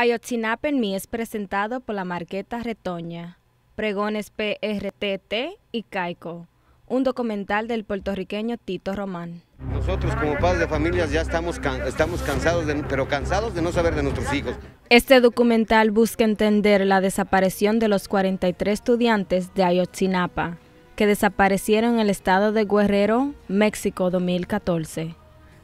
Ayotzinapa en mí es presentado por la Marqueta Retoña, Pregones PRTT y Caico, un documental del puertorriqueño Tito Román. Nosotros como padres de familias ya estamos, estamos cansados, pero cansados de no saber de nuestros hijos. Este documental busca entender la desaparición de los 43 estudiantes de Ayotzinapa, que desaparecieron en el estado de Guerrero, México 2014.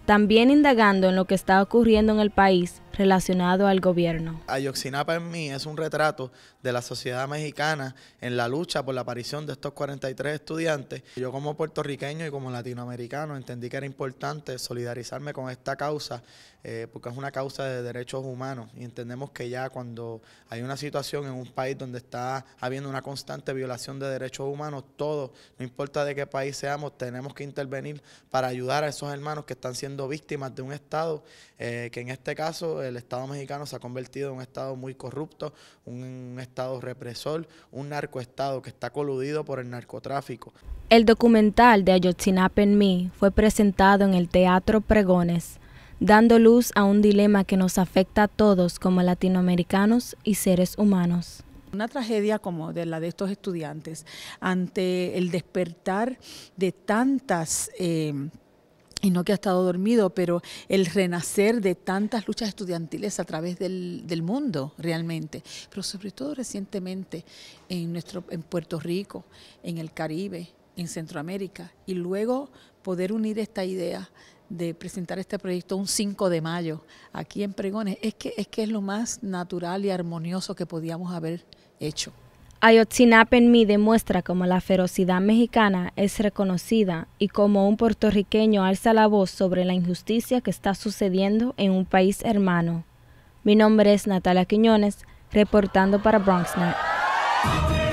También indagando en lo que está ocurriendo en el país relacionado al gobierno. Ayoxinapa en mí es un retrato de la sociedad mexicana en la lucha por la aparición de estos 43 estudiantes. Yo como puertorriqueño y como latinoamericano entendí que era importante solidarizarme con esta causa eh, porque es una causa de derechos humanos y entendemos que ya cuando hay una situación en un país donde está habiendo una constante violación de derechos humanos, todos, no importa de qué país seamos, tenemos que intervenir para ayudar a esos hermanos que están siendo víctimas de un Estado eh, que en este caso pues, el Estado mexicano se ha convertido en un Estado muy corrupto, un Estado represor, un narcoestado que está coludido por el narcotráfico. El documental de Ayotzinapa en mí fue presentado en el Teatro Pregones, dando luz a un dilema que nos afecta a todos como latinoamericanos y seres humanos. Una tragedia como de la de estos estudiantes, ante el despertar de tantas... Eh, y no que ha estado dormido, pero el renacer de tantas luchas estudiantiles a través del, mundo realmente, pero sobre todo recientemente en, nuestro, en Puerto Rico, en el Caribe, en Centroamérica, y luego poder unir esta idea de presentar este proyecto un 5 de mayo aquí en Pregones, es que es, que es lo más natural y armonioso que podíamos haber hecho. Ayotzinapa en mí demuestra cómo la ferocidad mexicana es reconocida y cómo un puertorriqueño alza la voz sobre la injusticia que está sucediendo en un país hermano. Mi nombre es Natalia Quiñones, reportando para BronxNet.